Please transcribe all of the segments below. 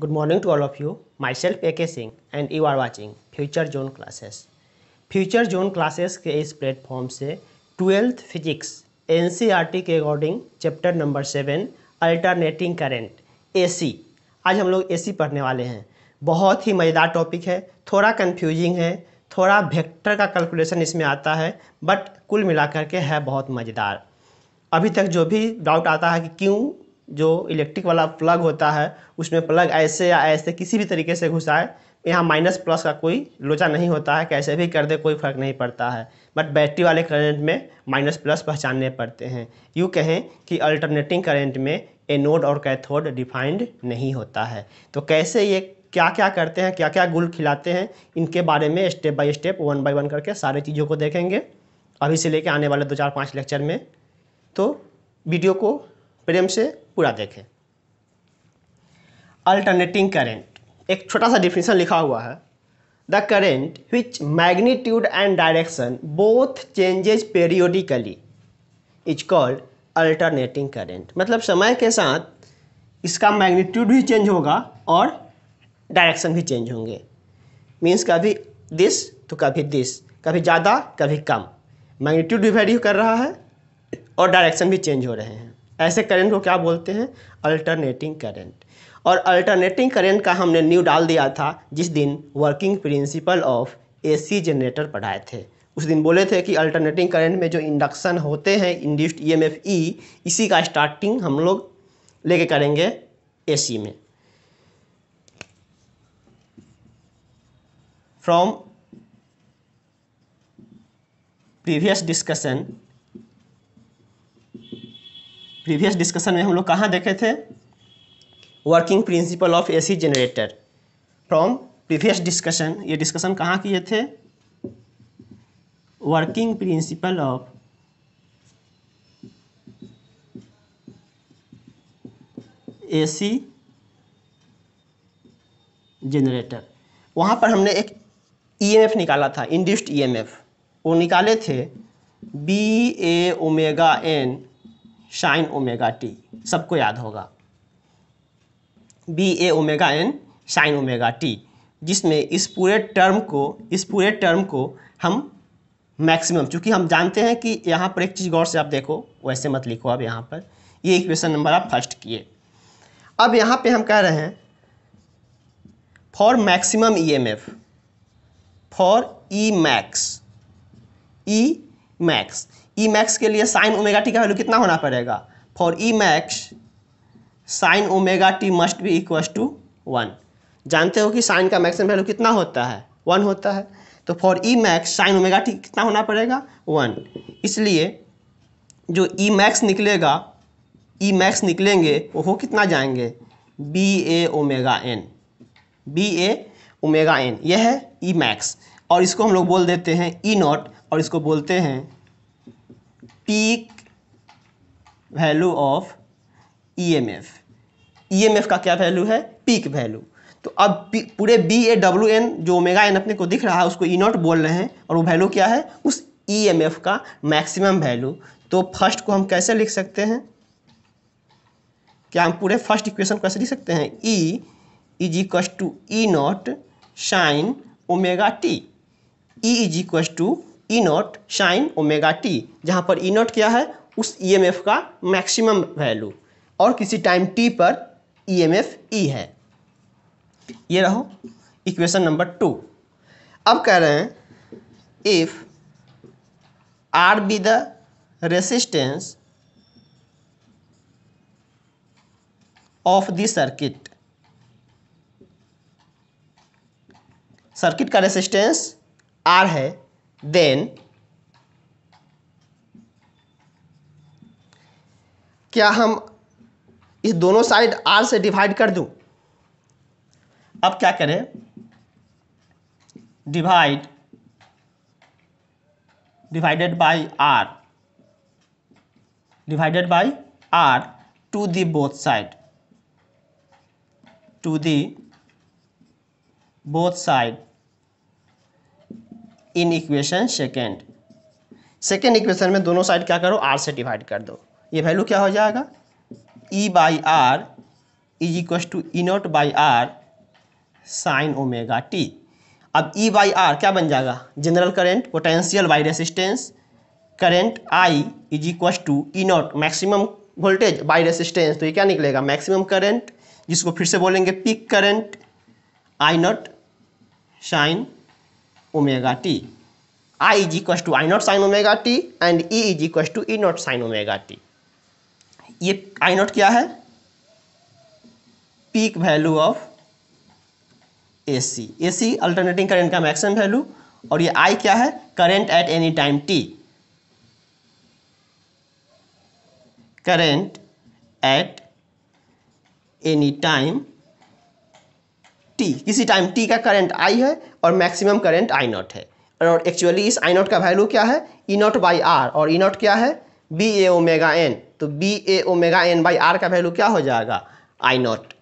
Good morning to all of you. Myself AK Singh and you are watching Future Zone Classes Future Zone Classes के इस platform से twelfth physics N C R T के according chapter number seven alternating current A C आज हम लोग ए सी पढ़ने वाले हैं बहुत ही मज़ेदार टॉपिक है थोड़ा कन्फ्यूजिंग है थोड़ा वेक्टर का कैलकुलेशन इसमें आता है बट कुल मिलाकर के है बहुत मज़ेदार अभी तक जो भी डाउट आता है कि क्यों जो इलेक्ट्रिक वाला प्लग होता है उसमें प्लग ऐसे या ऐसे किसी भी तरीके से घुसाए यहाँ माइनस प्लस का कोई लोचा नहीं होता है कैसे भी कर दे कोई फ़र्क नहीं पड़ता है बट बैटरी वाले करंट में माइनस प्लस पहचानने पड़ते हैं यूँ कहें कि अल्टरनेटिंग करंट में एनोड और कैथोड डिफाइंड नहीं होता है तो कैसे ये क्या क्या करते हैं क्या क्या गुल खिलाते हैं इनके बारे में step by step one by one करके सारे चीज़ों को देखेंगे अभी से लेके आने वाले दो चार पाँच लेक्चर में तो वीडियो को प्रेम से पूरा देखें अल्टरनेटिंग करेंट एक छोटा सा डिफिनेशन लिखा हुआ है the current which magnitude and direction both changes periodically is called alternating current मतलब समय के साथ इसका मैग्नीट्यूड भी चेंज होगा और डायरेक्शन भी चेंज होंगे मीन्स कभी दिस तो कभी दिस कभी ज़्यादा कभी कम मैग्नीट्यूड भी वेरी कर रहा है और डायरेक्शन भी चेंज हो रहे हैं ऐसे करंट को क्या बोलते हैं अल्टरनेटिंग करंट और अल्टरनेटिंग करंट का हमने न्यू डाल दिया था जिस दिन working principle of AC generator पढ़ाए थे उस दिन बोले थे कि अल्टरनेटिंग करंट में जो इंडक्शन होते हैं इंड्यूस्ड एफ ई इसी का स्टार्टिंग हम लोग लेके करेंगे सी में from previous discussion previous discussion में हम लोग कहाँ देखे थे working principle of AC generator from previous discussion ये डिस्कशन कहाँ किए थे working principle of AC generator वहाँ पर हमने एक ईएमएफ e निकाला था इंड्यूस्ड ईएमएफ e वो निकाले थे B A omega N sine omega T सबको याद होगा B A omega N sine omega T जिसमें इस पूरे टर्म को इस पूरे टर्म को हम मैक्सिमम चूँकि हम जानते हैं कि यहाँ पर एक चीज़ गौर से आप देखो वैसे मत लिखो अब यहाँ पर ये इक्वेशन नंबर आप फर्स्ट किए अब यहाँ पे हम कह रहे हैं for maximum EMF for E max E max E max के लिए साइन ओमेगा टी का वैल्यू कितना होना पड़ेगा for E max sine omega T must भी इक्व टू वन जानते हो कि साइन का मैक्सिमम वैल्यू कितना होता है वन होता है तो for E max sine omega T कितना होना पड़ेगा वन इसलिए जो ई मैक्स निकलेगा ई मैक्स निकलेंगे वो हो कितना जाएंगे B A omega N B A omega N यह है ई मैक्स और इसको हम लोग बोल देते हैं ई e नॉट और इसको बोलते हैं peak value of EMF EMF का क्या वैल्यू है पीक वैल्यू तो अब पूरे बी ए डब्ल्यू एन जो ओमेगा एन अपने को दिख रहा है उसको ई e नॉट बोल रहे हैं और वो वैल्यू क्या है उस ई एम एफ का मैक्सिमम वैल्यू तो फर्स्ट को हम कैसे लिख सकते हैं क्या हम पूरे फर्स्ट इक्वेशन को कैसे लिख सकते हैं E is equal to E naught sine omega T E is equal to E naught sine omega T जहाँ पर ई e नॉट क्या है उस ई एम एफ का मैक्सिमम वैल्यू और किसी टाइम टी पर ई एम एफ ई है ये रहो इक्वेशन नंबर टू अब कह रहे हैं if R be the resistance of the circuit circuit का रेसिस्टेंस आर है देन क्या हम इस दोनों साइड आर से डिवाइड कर दूं अब क्या करें divide divided by R divided by R to the both side to the both side in equation second second equation में दोनों साइड क्या करो आर से डिवाइड कर दो ये वैल्यू क्या हो जाएगा E by R is equal to E naught by R sine omega T अब ई बाई आर क्या बन जाएगा general current potential by resistance current I is equal to E naught maximum voltage by resistance तो ये क्या निकलेगा maximum current जिसको फिर से बोलेंगे peak current I naught sine omega t. i is equals to i not sine omega t and e is equals to e not sine omega t. ये i not क्या है Peak value of AC. AC alternating current alternating current का maximum value और ये I क्या है current at any time T current at any time T किसी time T का करंट आई है और मैक्सिमम करंट आई नॉट है और एक्चुअली इस आई नॉट का वैल्यू क्या है ई नॉट बाई आर और ई नॉट क्या है बी ए ओमेगा एन तो B A omega N by R का वैल्यू क्या हो जाएगा आई नॉट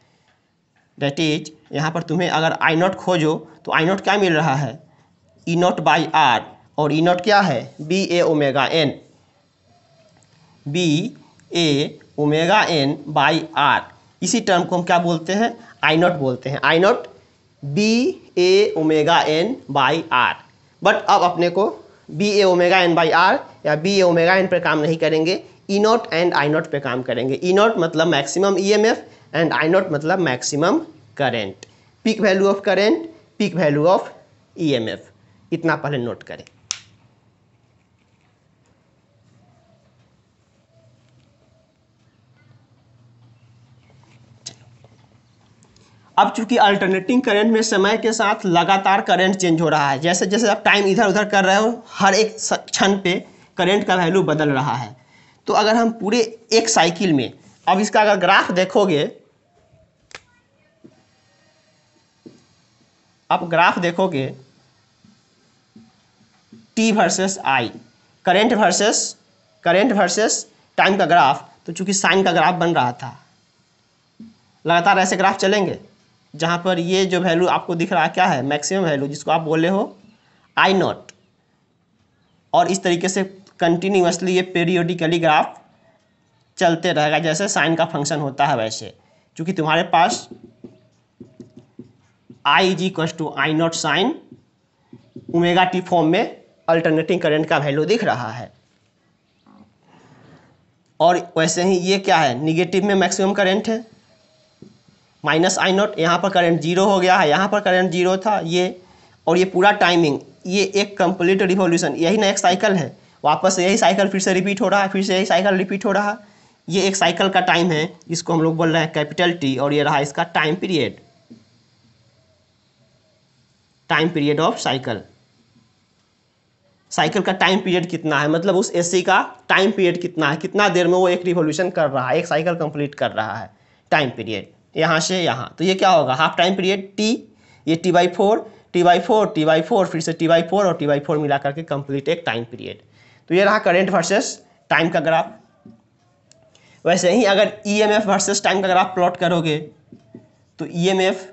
डेट इज यहाँ पर तुम्हें अगर आई नॉट खोजो तो आई नॉट क्या मिल रहा है ई नॉट बाई आर और ई नॉट क्या है B A omega N B A omega N by R इसी टर्म को हम क्या बोलते हैं आई नॉट बोलते हैं I naught B A omega N by R but अब अपने को B A omega N by R या बी ए ओमेगा एन पर काम नहीं करेंगे E naught and I naught पर काम करेंगे ई e नॉट मतलब maximum E M F and I not मतलब maximum current peak value of current peak value of E M F इतना पहले नोट करें अब चूंकि अल्टरनेटिंग करंट में समय के साथ लगातार करंट चेंज हो रहा है जैसे जैसे आप टाइम इधर उधर कर रहे हो हर एक क्षण पे करंट का वैल्यू बदल रहा है तो अगर हम पूरे एक साइकिल में अब इसका अगर ग्राफ देखोगे आप ग्राफ देखोगे T versus I current versus current versus time का ग्राफ तो चूंकि साइन का ग्राफ बन रहा था लगातार ऐसे ग्राफ चलेंगे जहाँ पर ये जो वैल्यू आपको दिख रहा है क्या है मैक्सिमम वैल्यू जिसको आप बोले हो आई नॉट और इस तरीके से कंटिन्यूसली ये पेरियोडिकली ग्राफ चलते रहेगा जैसे साइन का फंक्शन होता है वैसे क्योंकि तुम्हारे पास I is equals to I naught sine omega T form में अल्टरनेटिंग करंट का वैल्यू दिख रहा है और वैसे ही ये क्या है निगेटिव में मैक्सिमम करेंट है माइनस आई नॉट यहाँ पर करंट जीरो हो गया है यहाँ पर करंट जीरो था ये और ये पूरा टाइमिंग ये एक कंप्लीट रिवोल्यूशन यही ना एक साइकिल है वापस यही साइकिल फिर से रिपीट हो रहा है फिर से यही साइकिल रिपीट हो रहा है ये एक साइकिल का टाइम है इसको हम लोग बोल रहे हैं कैपिटल टी और ये रहा इसका time period time period of cycle cycle का टाइम पीरियड कितना है मतलब उस एसी का टाइम पीरियड कितना है कितना देर में वो एक रिवोल्यूशन कर रहा है एक साइकिल कंप्लीट कर रहा है टाइम पीरियड यहाँ से यहाँ तो ये क्या होगा हाफ टाइम पीरियड टी ये T by four T by four T by four फिर से टी बाई फोर और टी बाई फोर मिला करके कंप्लीट एक टाइम पीरियड तो ये रहा करेंट वर्सेस टाइम का ग्राफ वैसे ही अगर E M F versus time का ग्राफ प्लॉट करोगे तो E M F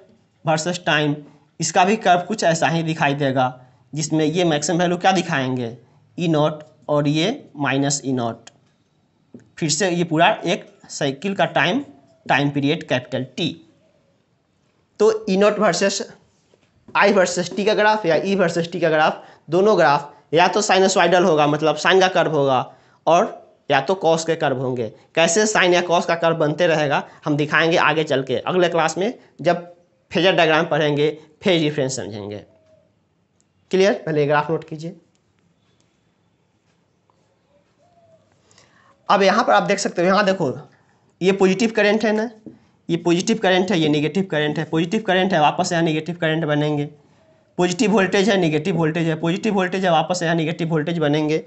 versus time इसका भी कर्व कुछ ऐसा ही दिखाई देगा जिसमें ये मैक्सिमम वैल्यू क्या दिखाएंगे ई e नॉट और ये माइनस ई नॉट फिर से ये पूरा एक साइकिल का time time period capital T तो E naught versus I versus T का ग्राफ या ई वर्सेस टी का ग्राफ दोनों ग्राफ या तो साइनसवाइडल होगा मतलब साइन का कर्व होगा और या तो कॉस के कर्व होंगे कैसे साइन या कॉस का कर्व बनते रहेगा हम दिखाएंगे आगे चल के अगले क्लास में जब फेजर डायग्राम पढ़ेंगे फेज डिफरेंस समझेंगे क्लियर पहले ग्राफ नोट कीजिए अब यहाँ पर आप देख सकते हो यहाँ देखो ये पॉजिटिव करंट है ना ये पॉजिटिव करंट है ये नेगेटिव करंट है पॉजिटिव करंट है वापस यहाँ नेगेटिव करंट बनेंगे पॉजिटिव वोल्टेज है नेगेटिव वोल्टेज है पॉजिटिव वोल्टेज है वापस यहाँ नेगेटिव वोल्टेज बनेंगे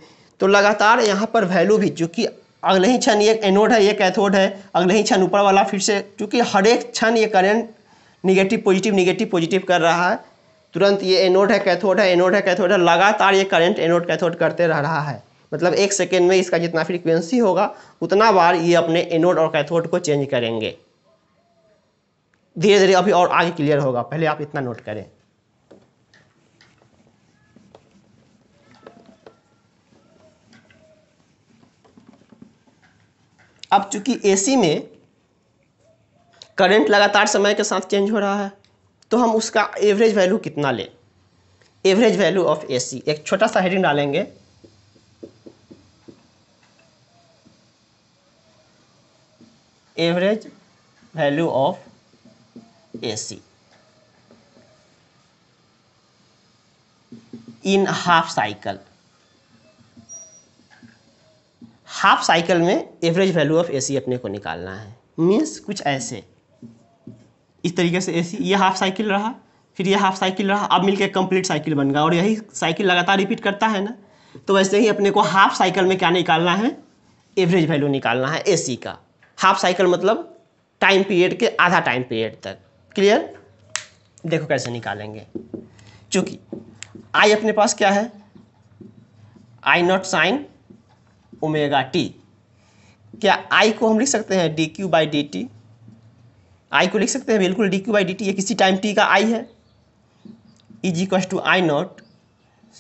तो लगातार यहाँ पर वैल्यू भी चूँकि अगले ही क्षण ये एनोड है ये कैथोड है अगले ही क्षण ऊपर वाला फिर से चूँकि हर एक क्षण ये current negative positive negative positive कर रहा है तुरंत ये एनोड है कैथोड है एनोड है कैथोड है लगातार ये करंट एनोड कैथोड करते रह रहा है मतलब एक सेकेंड में इसका जितना फ्रीक्वेंसी होगा उतना बार ये अपने एनोड और कैथोड को चेंज करेंगे धीरे धीरे अभी और आगे क्लियर होगा पहले आप इतना नोट करें अब चूंकि एसी में करंट लगातार समय के साथ चेंज हो रहा है तो हम उसका एवरेज वैल्यू कितना लें एवरेज वैल्यू ऑफ एसी एक छोटा सा हेडिंग डालेंगे value of A C in half cycle half cycle में एवरेज वैल्यू ऑफ एसी अपने को निकालना है मीन्स कुछ ऐसे इस तरीके से एसी ये हाफ साइकिल रहा फिर ये हाफ साइकिल रहा अब मिलकर कंप्लीट साइकिल बन गया और यही साइकिल लगातार रिपीट करता है ना तो वैसे ही अपने को हाफ साइकिल में क्या निकालना है एवरेज वैल्यू निकालना है एसी का हाफ साइकिल मतलब टाइम पीरियड के आधा टाइम पीरियड तक क्लियर देखो कैसे निकालेंगे चूंकि आई अपने पास क्या है I naught sine omega T क्या आई को हम लिख सकते हैं D Q by D T I को लिख सकते हैं बिल्कुल D Q by D T ये किसी टाइम टी का आई है is equal to I naught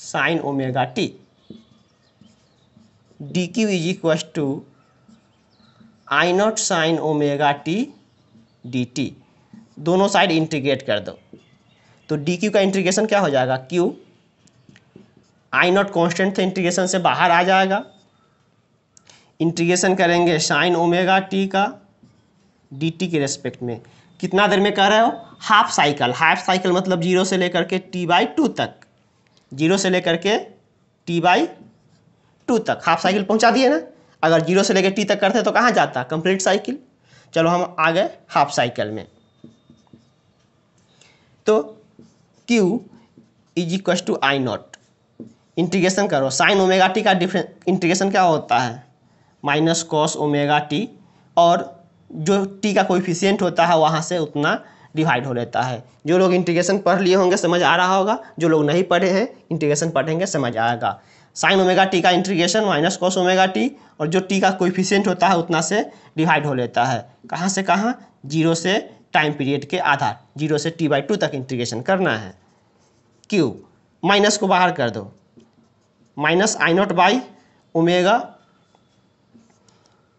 sine omega T D Q is equal to I naught sine omega T D T दोनों साइड इंटीग्रेट कर दो तो डी क्यू का integration क्या हो जाएगा क्यू आई नॉट कॉन्स्टेंट थे इंटीग्रेशन से बाहर आ जाएगा इंटीग्रेशन करेंगे साइन ओमेगा टी का डी टी के रेस्पेक्ट में कितना देर में कर रहे हो हाफ साइकिल हाफ साइकिल मतलब जीरो से लेकर के टी बाई टू तक जीरो से लेकर के टी बाई टू तक हाफ साइकिल पहुंचा दिए ना अगर जीरो से लेकर टी तक करते तो कहाँ जाता कंप्लीट साइकिल चलो हम आ गए हाफ साइकिल में तो Q is equal to I naught integration करो साइन ओमेगा टी का डिफरेंस इंटीग्रेशन क्या होता है माइनस कॉस ओमेगा टी और जो टी का कोफिशियंट होता है वहाँ से उतना डिवाइड हो लेता है जो लोग इंटीग्रेशन पढ़ लिए होंगे समझ आ रहा होगा जो लोग नहीं पढ़े हैं इंटीग्रेशन पढ़ेंगे समझ आएगा साइन ओमेगा टी का integration minus cos omega T और जो टी का कोइफिशियंट होता है उतना से डिवाइड हो लेता है कहाँ से कहाँ जीरो से टाइम पीरियड के आधार जीरो से टी बाई टू तक इंट्रीगेशन करना है क्यू माइनस को बाहर कर दो minus I naught by omega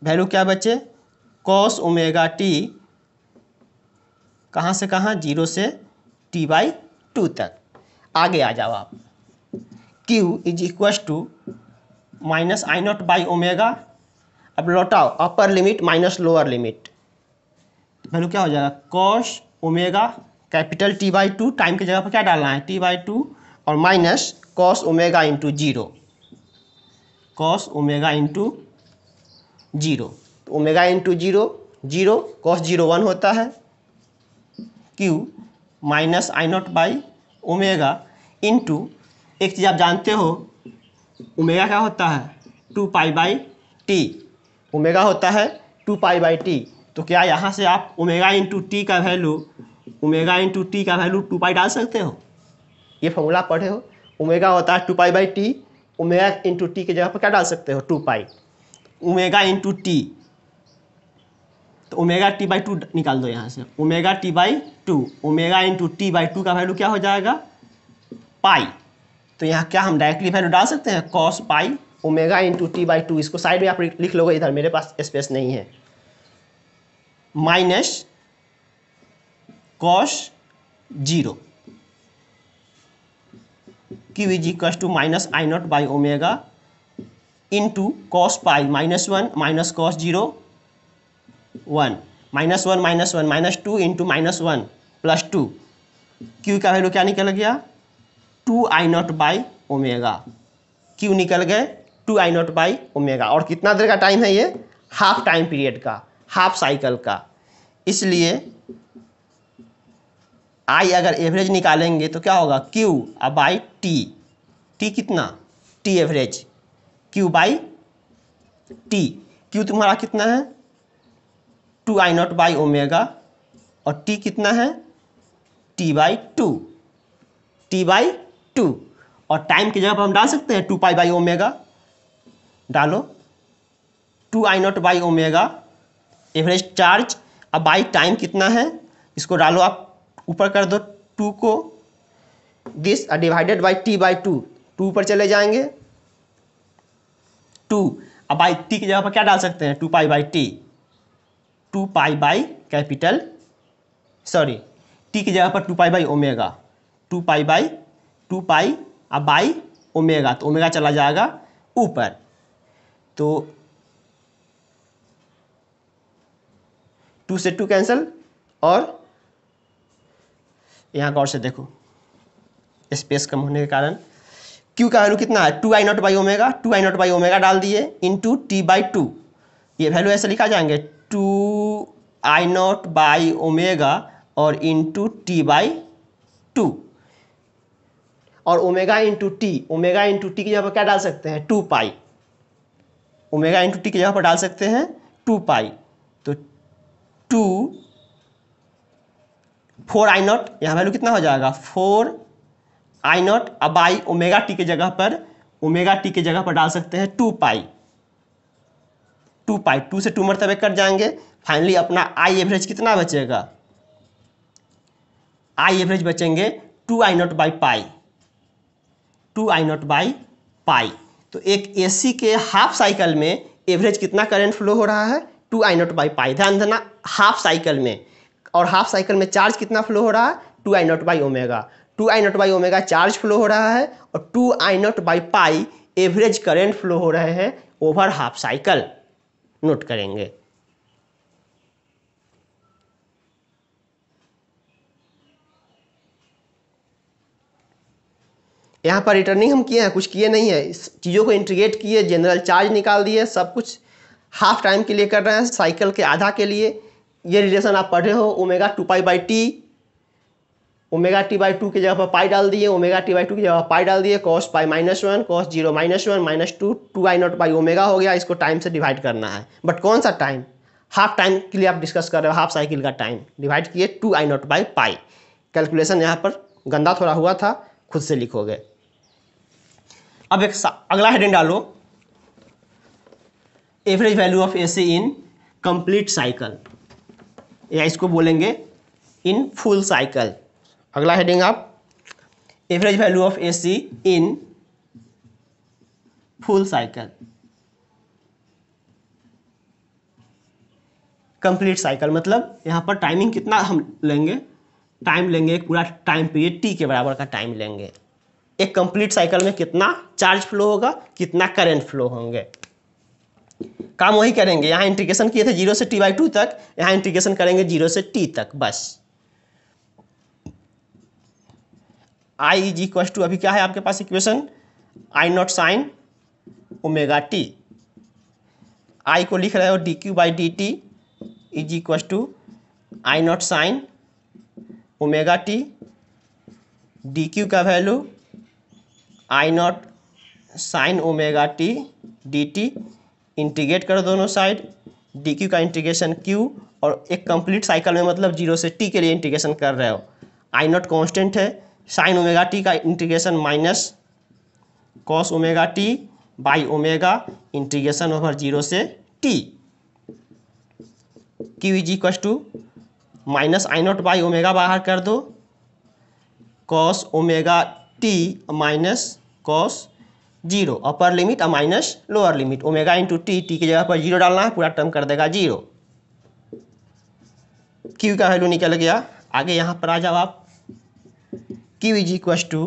value क्या बचे कॉस ओमेगा टी कहाँ से कहाँ जीरो से टी बाई टू तक आगे आ जाओ आप Q is equal to minus I naught by omega अब लौटाओ upper limit minus lower limit value क्या हो जाएगा cos omega capital T by two time की जगह पर क्या डालना है टी बाई टू और minus cos omega into zero cos omega into zero तो omega into zero zero cos zero one होता है Q minus I naught by omega into एक चीज़ आप जानते हो उमेगा क्या होता है two pi by T omega होता है टू पाई बाई टी तो क्या यहाँ से आप उमेगा इंटू टी का वैल्यू उमेगा इंटू टी का वैल्यू टू पाई डाल सकते हो ये फॉर्मूला पढ़े हो उमेगा होता है two pi by T omega into T की जगह पर क्या डाल सकते हो two pi omega into T तो उमेगा टी बाई टू निकाल दो यहाँ से omega T by two omega into T by two का वैल्यू क्या हो जाएगा पाई तो यहाँ क्या हम डायरेक्टली वैल्यू डाल सकते हैं cos pi omega into T by two इसको साइड में आप लिख लोगे इधर मेरे पास स्पेस नहीं है minus cos zero Q is equals to minus I naught by omega into cos pi minus one minus cos zero one minus one minus one minus two into minus one plus two Q का value क्या निकल गया two I naught by omega Q निकल गए two I naught by omega और कितना देर का टाइम है ये हाफ टाइम पीरियड का हाफ साइकिल का इसलिए आई अगर एवरेज निकालेंगे तो क्या होगा क्यू अब बाई टी टी कितना T average Q by T Q तुम्हारा कितना है two I naught by omega और टी कितना है T by two T by two और टाइम की जगह पर हम डाल सकते हैं टू पाई बाई ओमेगा डालो two I naught by omega average charge अब बाई टाइम कितना है इसको डालो आप ऊपर कर दो टू को this divided by T by two two पर चले जाएंगे टू अब बाई टी की जगह पर क्या डाल सकते हैं two pi by T two pi by capital sorry T की जगह पर two pi by omega two pi by two pi अब बाई ओमेगा तो ओमेगा चला जाएगा ऊपर तो टू से टू कैंसिल और यहाँ गौर से देखो स्पेस कम होने के कारण क्यू का वैल्यू कितना है two I naught by omega two I naught by omega डाल दिए into T by two ये वैल्यू ऐसे लिखा जाएंगे two I naught by omega और into T by two और omega into T omega into T की जगह पर क्या डाल सकते हैं two pi omega into T की जगह पर डाल सकते हैं टू पाई तो टू फोर आई नॉट यहाँ वैल्यू कितना हो जाएगा फोर आई नॉट अब आई ओमेगा टी के जगह पर ओमेगा टी के जगह पर डाल सकते हैं two pi two pi two से टू मरतबे कट जाएंगे फाइनली अपना आई एवरेज कितना बचेगा आई एवरेज बचेंगे two I naught by pi two I naught by pi तो एक एसी के हाफ साइकिल में एवरेज कितना करंट फ्लो हो रहा है two I naught by pi ध्यान देना हाफ साइकिल में और हाफ साइकिल में चार्ज कितना फ्लो हो रहा है two I naught by omega two I naught by omega charge flow हो रहा है और two I naught by pi average current flow हो रहे हैं ओवर हाफ साइकिल नोट करेंगे यहाँ पर रिटर्निंग हम किए हैं कुछ किए नहीं है इस चीज़ों को इंटीग्रेट किए जनरल चार्ज निकाल दिए सब कुछ हाफ टाइम के लिए कर रहे हैं साइकिल के आधा के लिए ये रिलेशन आप पढ़े हो omega two pi by T omega T by two की जगह पर पाई डाल दिए ओमेगा टी बाई टू की जगह पाई डाल दिए cos pi minus one cos zero minus one minus two two I naught by omega हो गया इसको टाइम से डिवाइड करना है बट कौन सा टाइम हाफ टाइम के लिए आप डिस्कस कर रहे हो हाफ साइकिल का टाइम डिवाइड किए two I naught by pi calculation यहाँ पर गंदा थोड़ा हुआ था खुद से लिखोगे अब एक अगला हेडिंग डालो average value of A C in complete cycle या इसको बोलेंगे इन फुल साइकिल अगला हेडिंग आप average value of A C in full cycle complete cycle मतलब यहां पर टाइमिंग कितना हम लेंगे टाइम लेंगे पूरा टाइम पीरियड टी के बराबर का टाइम लेंगे एक कंप्लीट साइकिल में कितना चार्ज फ्लो होगा कितना करंट फ्लो होंगे काम वही करेंगे यहाँ इंटीग्रेशन किए थे जीरो से टी बाई टू तक यहाँ इंटीग्रेशन करेंगे जीरो से टी तक बस आई इज इक्वल टू अभी क्या है आपके पास equation I naught sine omega T I को लिख रहे हो D Q by D T is equal to I naught sine omega T D Q का value I naught sine omega T D T integrate करो दोनों side D Q का integration Q और एक कंप्लीट साइकिल में मतलब zero से T के लिए इंटीग्रेशन कर रहे हो आई नॉट कॉन्स्टेंट है साइन ओमेगा टी का integration minus cos omega T by omega integration over zero से T Q is equal to minus I naught by omega बाहर कर दो cos omega T minus cos zero upper limit और minus lower limit omega into T T की जगह पर zero डालना है पूरा टर्म कर देगा जीरो क्यू का वैल्यू निकल गया आगे यहाँ पर आ जाओ आप Q is equals to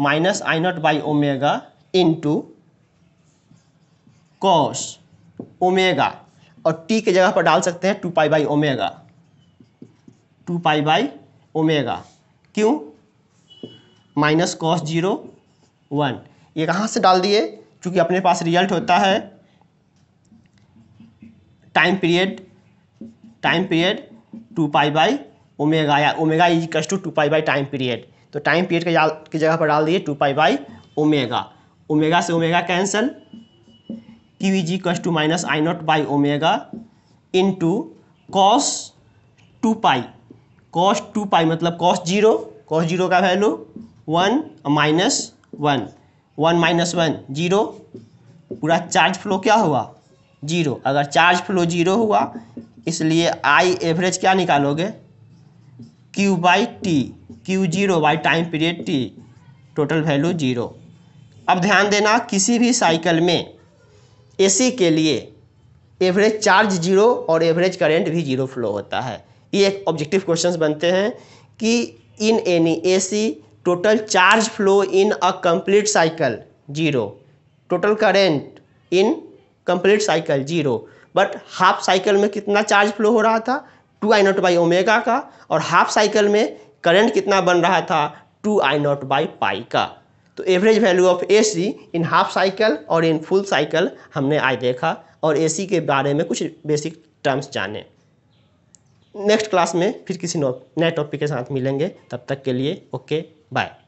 minus I naught by omega into cos omega और टी के जगह पर डाल सकते हैं two pi by omega two pi by omega क्यों माइनस कॉस जीरो वन ये कहाँ से डाल दिए क्योंकि अपने पास रिजल्ट होता है time period time period two pi by omega या omega is equals to two pi by time period तो टाइम पीरियड की जगह पर डाल दिए two pi by omega omega से omega cancel Q is equals to minus I naught by omega into cos two pi cos two pi मतलब cos zero cos zero का value one minus one one minus one zero पूरा charge flow क्या हुआ zero अगर charge flow zero हुआ इसलिए आई average क्या निकालोगे Q by T Q zero by time period T total value zero अब ध्यान देना किसी भी साइकिल में एसी के लिए एवरेज चार्ज जीरो और एवरेज करंट भी जीरो फ्लो होता है ये एक ऑब्जेक्टिव क्वेश्चंस बनते हैं कि in any AC total charge flow in a complete cycle zero total current in complete cycle zero but half cycle में कितना चार्ज फ्लो हो रहा था two I naught by omega का और हाफ साइकिल में करंट कितना बन रहा था two I naught by pi का तो average value of A C in half cycle और इन फुल साइकिल हमने आज देखा और ए सी के बारे में कुछ बेसिक टर्म्स जाने नेक्स्ट क्लास में फिर किसी नए टॉपिक के साथ मिलेंगे तब तक के लिए ओके Bye.